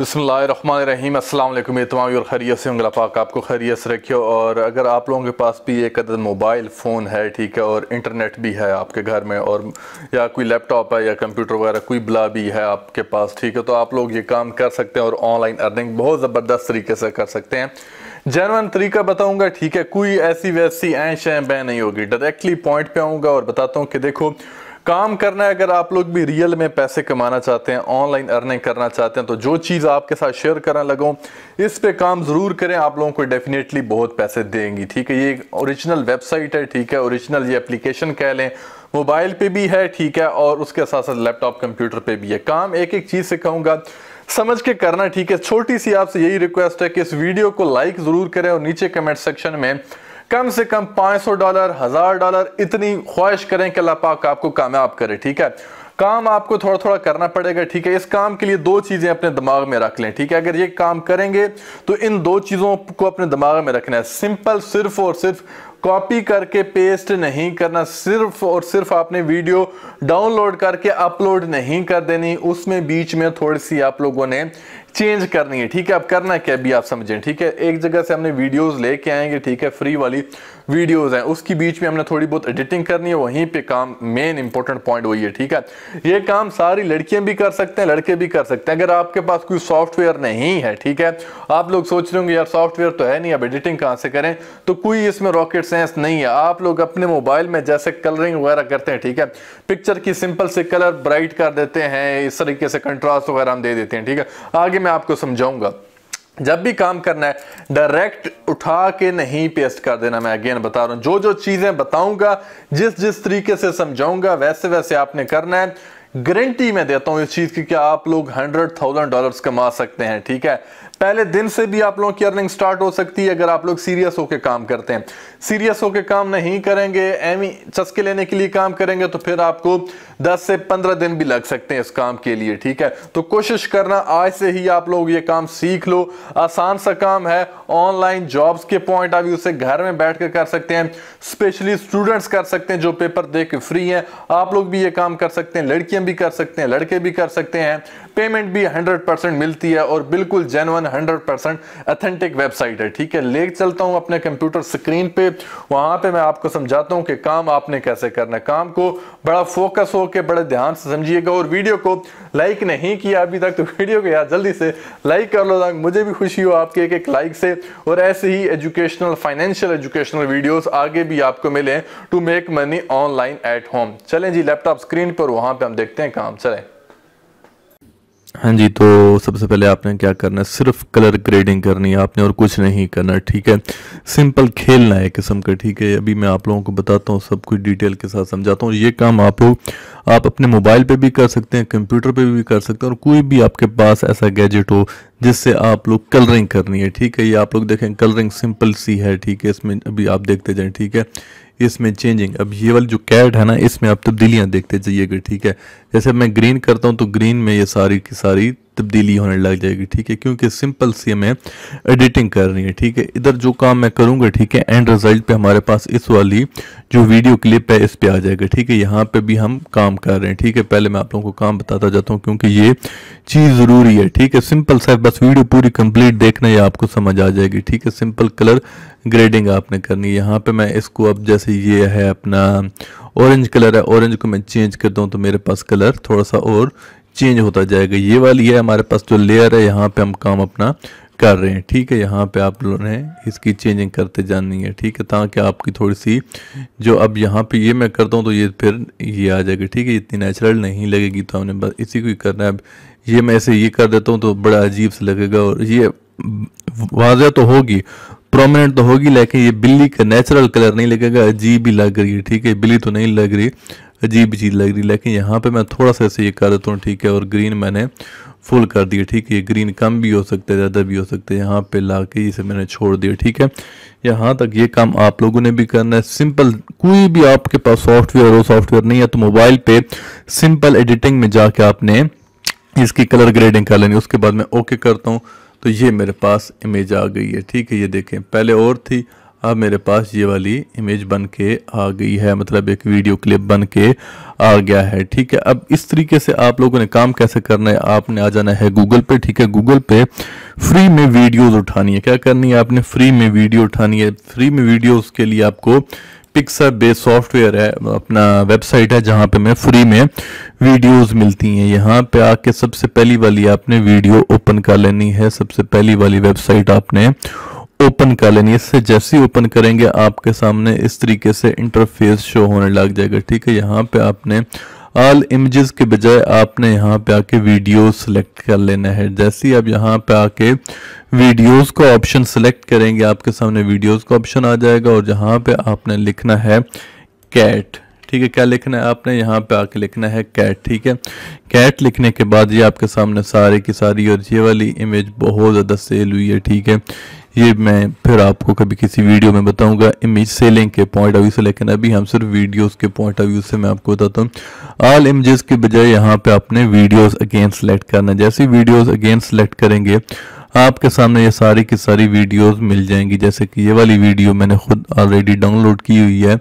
बसमीम अल्लाम ये तमाम और खैरियत से होंगे पाक आपको खैरियत से रखियो और अगर आप लोगों के पास भी एक अदर मोबाइल फ़ोन है ठीक है और इंटरनेट भी है आपके घर में और या कोई लैपटॉप है या कंप्यूटर वगैरह कोई बला भी है आपके पास ठीक है तो आप लोग ये काम कर सकते हैं और ऑनलाइन अर्निंग बहुत ज़बरदस्त तरीके से कर सकते हैं जैन तरीका बताऊँगा ठीक है कोई ऐसी वैसी ऐश है बह नहीं होगी डायरेक्टली पॉइंट पर आऊँगा और बताता हूँ कि देखो काम करना है अगर आप लोग भी रियल में पैसे कमाना चाहते हैं ऑनलाइन अर्निंग करना चाहते हैं तो जो चीज़ आपके साथ शेयर करना लगो इस पे काम ज़रूर करें आप लोगों को डेफिनेटली बहुत पैसे देंगी ठीक है ये एक ओरिजिनल वेबसाइट है ठीक है ओरिजिनल ये एप्लीकेशन कह लें मोबाइल पे भी है ठीक है और उसके साथ साथ लैपटॉप कंप्यूटर पे भी है काम एक एक चीज़ से कहूंगा समझ के करना ठीक है छोटी सी आपसे यही रिक्वेस्ट है कि इस वीडियो को लाइक ज़रूर करें और नीचे कमेंट सेक्शन में कम से कम 500 डॉलर हज़ार डॉलर इतनी ख्वाहिश करें कि अल्लाह पाक आपको कामयाब करे ठीक है काम आपको थोड़ा थोड़ा करना पड़ेगा ठीक है इस काम के लिए दो चीज़ें अपने दिमाग में रख लें ठीक है अगर ये काम करेंगे तो इन दो चीज़ों को अपने दिमाग में रखना है सिंपल सिर्फ और सिर्फ कॉपी करके पेस्ट नहीं करना सिर्फ और सिर्फ आपने वीडियो डाउनलोड करके अपलोड नहीं कर देनी उसमें बीच में थोड़ी सी आप लोगों ने चेंज करनी है ठीक है अब करना क्या भी आप समझें ठीक है एक जगह से हमने वीडियोस लेके आएंगे ठीक है फ्री वाली वीडियोस हैं उसकी बीच में हमने थोड़ी बहुत एडिटिंग करनी है वहीं पे काम मेन इंपॉर्टेंट पॉइंट वही है ठीक है ये काम सारी लड़कियां भी कर सकते हैं लड़के भी कर सकते हैं अगर आपके पास कोई सॉफ्टवेयर नहीं है ठीक है आप लोग सोच रहे होंगे यार सॉफ्टवेयर तो है नहीं अब एडिटिंग कहाँ से करें तो कोई इसमें रॉकेट साइंस नहीं है आप लोग अपने मोबाइल में जैसे कलरिंग वगैरह करते हैं ठीक है पिक्चर की सिंपल से कलर ब्राइट कर देते हैं इस तरीके से कंट्रास्ट वगैरह हम दे देते हैं ठीक है आगे मैं आपको समझाऊंगा जब भी काम करना है डायरेक्ट उठा के नहीं पेस्ट कर देना मैं अगेन बता रहा हूं जो जो चीजें बताऊंगा जिस जिस तरीके से समझाऊंगा वैसे वैसे आपने करना है गारंटी मैं देता हूं इस चीज की कि आप लोग हंड्रेड थाउजेंड डॉलर कमा सकते हैं ठीक है पहले दिन से भी आप लोगों की अर्निंग स्टार्ट हो सकती है अगर आप लोग सीरियस होकर काम करते हैं सीरियस होकर काम नहीं करेंगे एमी चस्के लेने के लिए काम करेंगे तो फिर आपको 10 से 15 दिन भी लग सकते हैं इस काम के लिए ठीक है तो कोशिश करना आज से ही आप लोग ये काम सीख लो आसान सा काम है ऑनलाइन जॉब्स के पॉइंट ऑफ व्यू से घर में बैठ कर कर सकते हैं स्पेशली स्टूडेंट्स कर सकते हैं जो पेपर दे के फ्री हैं आप लोग भी ये काम कर सकते हैं लड़कियां भी कर सकते हैं लड़के भी कर सकते हैं पेमेंट भी परसेंट मिलती है और बिल्कुल जेनवन परसेंट अथेंटिक वेबसाइट है ठीक है ले चलता हूँ अपने कंप्यूटर स्क्रीन पे वहां पर मैं आपको समझाता हूँ कि काम आपने कैसे करना काम को बड़ा फोकस हो के बड़े ध्यान से समझिएगा और वीडियो को लाइक नहीं किया अभी तक तो वीडियो को यार जल्दी से लाइक कर लो ताकि मुझे भी खुशी हो आपके एक एक लाइक से और ऐसे ही एजुकेशनल फाइनेंशियल एजुकेशनल वीडियोस आगे भी आपको मिले to make money online at home चलें जी लैपटॉप स्क्रीन पर वहाँ पर हम देखते हैं काम चलें हाँ जी तो सबसे पहले आपने क्या करना है सिर्फ कलर ग्रेडिंग करनी है आपने और कुछ नहीं करना ठीक है सिंपल खेलना है किस्म का ठीक है अभी मैं आप लोगों को बताता हूँ सब कुछ डिटेल के साथ समझाता हूँ ये काम आप लोग आप अपने मोबाइल पे भी कर सकते हैं कंप्यूटर पे भी कर सकते हैं और कोई भी आपके पास ऐसा गैजेट हो जिससे आप लोग कलरिंग करनी है ठीक है ये आप लोग देखें कलरिंग सिंपल सी है ठीक है इसमें अभी आप देखते जाए ठीक है इसमें चेंजिंग अब ये वाली जो कैट है ना इसमें आप तब्दीलियाँ तो देखते जाइएगा ठीक है जैसे मैं ग्रीन करता हूँ तो ग्रीन में ये सारी की सारी तब्दीली होने लग जाएगी ठीक है क्योंकि सिंपल सी हमें एडिटिंग करनी है ठीक है इधर जो काम मैं करूँगा ठीक है एंड रिजल्ट पे हमारे पास इस वाली जो वीडियो क्लिप है इस पे आ जाएगा ठीक है यहाँ पे भी हम काम कर रहे हैं ठीक है पहले मैं आप लोगों को काम बताता जाता हूँ क्योंकि ये चीज़ ज़रूरी है ठीक है सिंपल सा बस वीडियो पूरी कंप्लीट देखना ये आपको समझ आ जाएगी ठीक है सिंपल कलर ग्रेडिंग आपने करनी है यहाँ पे मैं इसको अब जैसे ये है अपना ऑरेंज कलर है ऑरेंज को मैं चेंज करता हूँ तो मेरे पास कलर थोड़ा सा और चेंज होता जाएगा ये वाली है हमारे पास जो लेयर है यहाँ पे हम काम अपना कर रहे हैं ठीक है यहाँ पे आप लोगों ने इसकी चेंजिंग करते जानी है ठीक है ताकि आपकी थोड़ी सी जो अब यहाँ पे ये मैं करता हूँ तो ये फिर ये आ जाएगी ठीक है इतनी नेचुरल नहीं लगेगी तो हमने बस इसी को ही करना है अब ये मैं ऐसे ये कर देता हूँ तो बड़ा अजीब सा लगेगा और ये वाजह तो होगी प्रोमिनेंट तो होगी लेकिन ये बिल्ली का नेचुरल कलर नहीं लगेगा अजीब ही लग रही है ठीक है बिल्ली तो नहीं लग रही अजीब चीज़ लग रही लेकिन यहाँ पे मैं थोड़ा सा ऐसे ये कर देता हूँ ठीक है और ग्रीन मैंने फुल कर दिया ठीक है ग्रीन कम भी हो सकता है ज़्यादा भी हो सकता है यहाँ पे ला के इसे मैंने छोड़ दिया ठीक है यहाँ तक ये काम आप लोगों ने भी करना है सिंपल कोई भी आपके पास सॉफ्टवेयर हो सॉफ्टवेयर नहीं है तो मोबाइल पे सिंपल एडिटिंग में जाके आपने इसकी कलर ग्रेडिंग कर लेनी उसके बाद मैं ओके करता हूँ तो ये मेरे पास इमेज आ गई है ठीक है ये देखें पहले और थी अब मेरे पास ये वाली इमेज बन के आ गई है मतलब एक वीडियो क्लिप बन के आ गया है ठीक है अब इस तरीके से आप लोगों ने काम कैसे करना है आपने आ जाना है गूगल पे ठीक है गूगल पे फ्री में वीडियोस उठानी है क्या करनी है आपने फ्री में वीडियो उठानी है फ्री में वीडियोस के लिए आपको पिक्सर बेस्ड सॉफ्टवेयर है अपना वेबसाइट है जहाँ पे मैं फ्री में वीडियोस मिलती हैं यहाँ पे आके सबसे पहली वाली आपने वीडियो ओपन कर लेनी है सबसे पहली वाली वेबसाइट आपने ओपन कर लेनी है इससे जैसे ही ओपन करेंगे आपके सामने इस तरीके से इंटरफेस शो होने लग जाएगा ठीक है यहाँ पे आपने ऑल इमेजेस के बजाय आपने यहाँ पे आके वीडियो सेलेक्ट कर लेना है जैसे ही आप यहाँ पे आके वीडियोस का ऑप्शन सेलेक्ट करेंगे आपके सामने वीडियोस का ऑप्शन आ जाएगा और यहाँ पे आपने लिखना है कैट ठीक है क्या लिखना है आपने यहाँ पे आके लिखना है कैट ठीक है कैट लिखने के बाद ये आपके सामने सारे की सारी और ये वाली इमेज बहुत ज़्यादा सेल हुई है ठीक है ये मैं फिर आपको कभी किसी वीडियो में बताऊंगा इमेज सेलिंग के पॉइंट ऑफ व्यू से लेकिन अभी हम सिर्फ वीडियोस के पॉइंट ऑफ व्यू से मैं आपको बताता हूँ ऑल इमेजेस के बजाय यहाँ पे आपने वीडियोस अगेन सेलेक्ट करना जैसे वीडियोस अगेन सेलेक्ट करेंगे आपके सामने ये सारी की सारी वीडियोज़ मिल जाएंगी जैसे कि ये वाली वीडियो मैंने खुद ऑलरेडी डाउनलोड की हुई है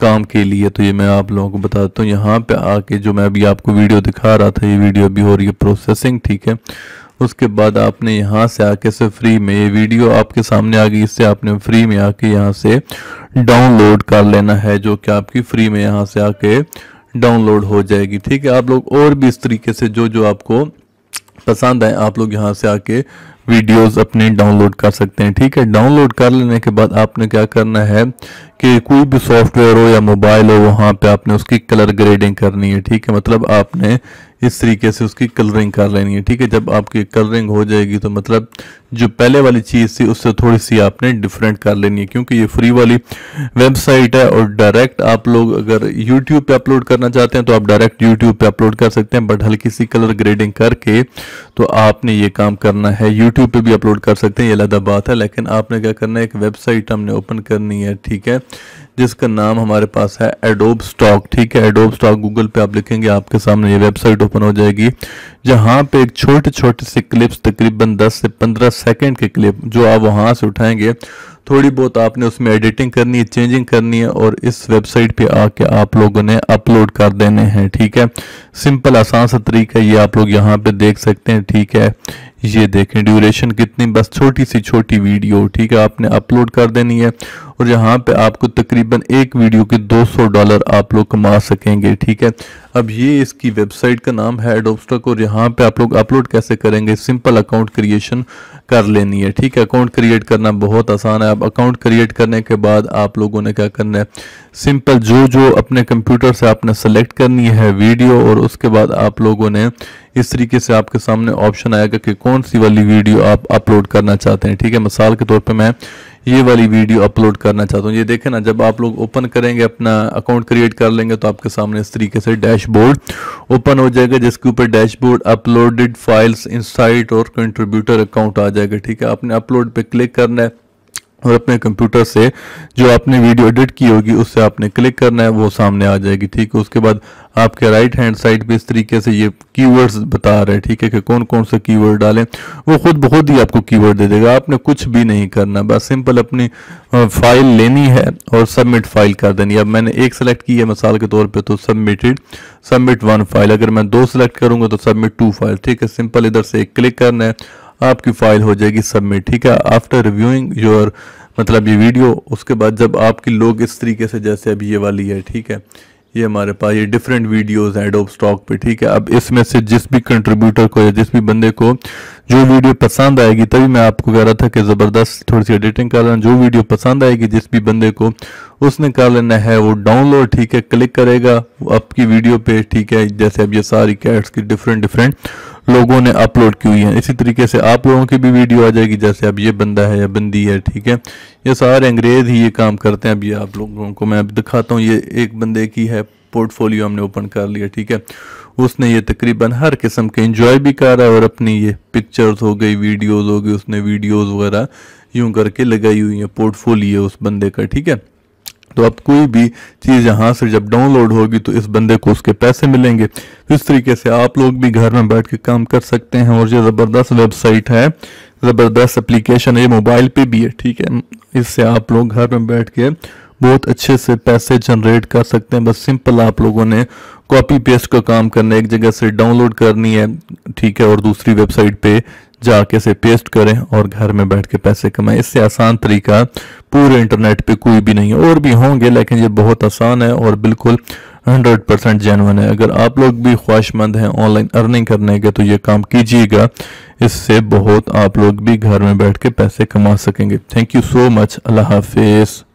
काम के लिए तो ये मैं आप लोगों को बताता हूँ यहाँ पे आके जो मैं अभी आपको वीडियो दिखा रहा था ये वीडियो अभी हो रही है प्रोसेसिंग ठीक है उसके बाद आपने यहाँ से आके से फ्री में ये वीडियो आपके सामने आ गई इससे आपने फ्री में आके यहाँ से डाउनलोड कर लेना है जो कि आपकी फ्री में यहाँ से आके डाउनलोड हो जाएगी ठीक है आप लोग और भी इस तरीके से जो जो आपको पसंद आए आप लोग यहाँ से आके वीडियोस अपने डाउनलोड कर सकते हैं ठीक है डाउनलोड कर लेने के बाद आपने क्या करना है कि कोई भी सॉफ्टवेयर हो या मोबाइल हो वहाँ पे आपने उसकी कलर ग्रेडिंग करनी है ठीक है मतलब आपने इस तरीके से उसकी कलरिंग कर लेनी है ठीक है जब आपकी कलरिंग हो जाएगी तो मतलब जो पहले वाली चीज़ थी उससे थोड़ी सी आपने डिफरेंट कर लेनी है क्योंकि ये फ्री वाली वेबसाइट है और डायरेक्ट आप लोग अगर यूट्यूब पे अपलोड करना चाहते हैं तो आप डायरेक्ट यूट्यूब पे अपलोड कर सकते हैं बट हल्की सी कलर ग्रेडिंग करके तो आपने ये काम करना है यूट्यूब पे भी अपलोड कर सकते हैं ये अलहदा बात है लेकिन आपने क्या करना है एक वेबसाइट हमने ओपन करनी है ठीक है जिसका नाम हमारे पास है एडोब स्टॉक ठीक है एडोब स्टॉक गूगल पे आप लिखेंगे आपके सामने ये वेबसाइट ओपन हो जाएगी जहां पे एक छोटे छोटे से क्लिप्स तकरीबन 10 से 15 सेकंड के क्लिप जो आप वहां से उठाएंगे थोड़ी बहुत आपने उसमें एडिटिंग करनी है चेंजिंग करनी है और इस वेबसाइट पे आके आप लोगों ने अपलोड कर देने हैं ठीक है सिंपल आसान सा तरीका ये आप लोग यहाँ पे देख सकते हैं ठीक है ये देखें ड्यूरेशन कितनी बस छोटी सी छोटी वीडियो ठीक है आपने अपलोड कर देनी है और यहाँ पे आपको तकरीबन एक वीडियो के 200 डॉलर आप लोग कमा सकेंगे ठीक है अब ये इसकी वेबसाइट का नाम है डॉपस्टॉक और यहाँ पे आप लोग अपलोड कैसे करेंगे सिंपल अकाउंट क्रिएशन कर लेनी है ठीक है अकाउंट क्रिएट करना बहुत आसान है अब अकाउंट क्रिएट करने के बाद आप लोगों ने क्या करना है सिंपल जो जो अपने कंप्यूटर से आपने सेलेक्ट करनी है वीडियो और उसके बाद आप लोगों ने इस तरीके से आपके सामने ऑप्शन आएगा कि कौन सी वाली वीडियो आप अपलोड करना चाहते हैं ठीक है मिसाल के तौर पर मैं ये वाली वीडियो अपलोड करना चाहता हूँ ये देखें ना जब आप लोग ओपन करेंगे अपना अकाउंट क्रिएट कर लेंगे तो आपके सामने इस तरीके से डैशबोर्ड ओपन हो जाएगा जिसके ऊपर डैशबोर्ड अपलोडेड फाइल्स इनसाइट और कंट्रीब्यूटर अकाउंट आ जाएगा ठीक है आपने अपलोड पे क्लिक करना है और अपने कंप्यूटर से जो आपने वीडियो एडिट की होगी उससे आपने क्लिक करना है वो सामने आ जाएगी ठीक है उसके बाद आपके राइट हैंड साइड पे इस तरीके से ये कीवर्ड्स बता रहे हैं ठीक है कि कौन कौन से कीवर्ड डालें वो खुद बहुत ही आपको कीवर्ड दे देगा आपने कुछ भी नहीं करना बस सिंपल अपनी फाइल लेनी है और सबमिट फाइल कर देनी अब मैंने एक सेलेक्ट की है मिसाल के तौर पर तो सबमिटेड सबमिट वन फाइल अगर मैं दो सेलेक्ट करूंगा तो सबमिट टू फाइल ठीक है सिंपल इधर से एक क्लिक करना है आपकी फ़ाइल हो जाएगी सबमिट ठीक है आफ्टर रिव्यूइंग योर मतलब ये वीडियो उसके बाद जब आपकी लोग इस तरीके से जैसे अभी ये वाली है ठीक है ये हमारे पास ये डिफरेंट वीडियोस हैं ऑफ स्टॉक पे ठीक है अब इसमें से जिस भी कंट्रीब्यूटर को या जिस भी बंदे को जो वीडियो पसंद आएगी तभी मैं आपको कह रहा था कि ज़बरदस्त थोड़ी सी एडिटिंग कर लेना जो वीडियो पसंद आएगी जिस भी बंदे को उसने कर लेना है वो डाउनलोड ठीक है क्लिक करेगा आपकी वीडियो पे ठीक है जैसे अब ये सारी कैट्स की डिफरेंट डिफरेंट लोगों ने अपलोड की हुई है इसी तरीके से आप लोगों की भी वीडियो आ जाएगी जैसे अब ये बंदा है या बंदी है ठीक है ये सारे अंग्रेज ही ये काम करते हैं अब ये आप लोगों को मैं अब दिखाता हूँ ये एक बंदे की है पोर्टफोलियो हमने ओपन कर लिया ठीक है उसने ये तकरीबन हर किस्म के इंजॉय भी करा और अपनी ये पिक्चर्स हो गई वीडियोज़ हो गई उसने वीडियोज़ वगैरह यूं करके लगाई हुई है पोर्टफोलियो उस बंदे का ठीक है तो अब कोई भी चीज़ यहाँ से जब डाउनलोड होगी तो इस बंदे को उसके पैसे मिलेंगे तो इस तरीके से आप लोग भी घर में बैठ के काम कर सकते हैं और ये ज़बरदस्त वेबसाइट है ज़बरदस्त एप्लीकेशन है ये मोबाइल पे भी है ठीक है इससे आप लोग घर में बैठ के बहुत अच्छे से पैसे जनरेट कर सकते हैं बस सिंपल आप लोगों ने कॉपी पेस्ट का काम करना है एक जगह से डाउनलोड करनी है ठीक है और दूसरी वेबसाइट पे जाके से पेस्ट करें और घर में बैठ के पैसे कमाएं इससे आसान तरीका पूरे इंटरनेट पे कोई भी नहीं है और भी होंगे लेकिन ये बहुत आसान है और बिल्कुल हंड्रेड परसेंट जैनवन है अगर आप लोग भी ख्वाहिशमंद हैं ऑनलाइन अर्निंग करने के तो ये काम कीजिएगा इससे बहुत आप लोग भी घर में बैठ के पैसे कमा सकेंगे थैंक यू सो मच अल्लाह हाफिज़